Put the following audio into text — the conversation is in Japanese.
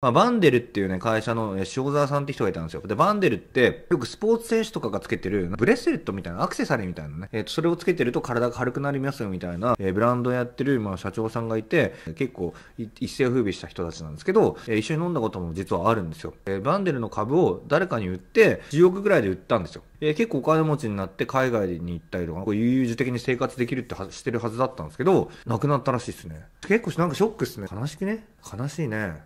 まあ、バンデルっていうね、会社の塩沢さんって人がいたんですよ。で、バンデルって、よくスポーツ選手とかがつけてる、ブレスレットみたいな、アクセサリーみたいなね、えっ、ー、と、それをつけてると体が軽くなりますよみたいな、えー、ブランドやってる、まあ、社長さんがいて、結構、一世を風靡した人たちなんですけど、えー、一緒に飲んだことも実はあるんですよ。えー、バンデルの株を誰かに売って、10億ぐらいで売ったんですよ。えー、結構お金持ちになって海外に行ったりとか、こう悠々自適に生活できるってはしてるはずだったんですけど、亡くなったらしいですね。結構なんかショックっすね。悲しくね悲しいね。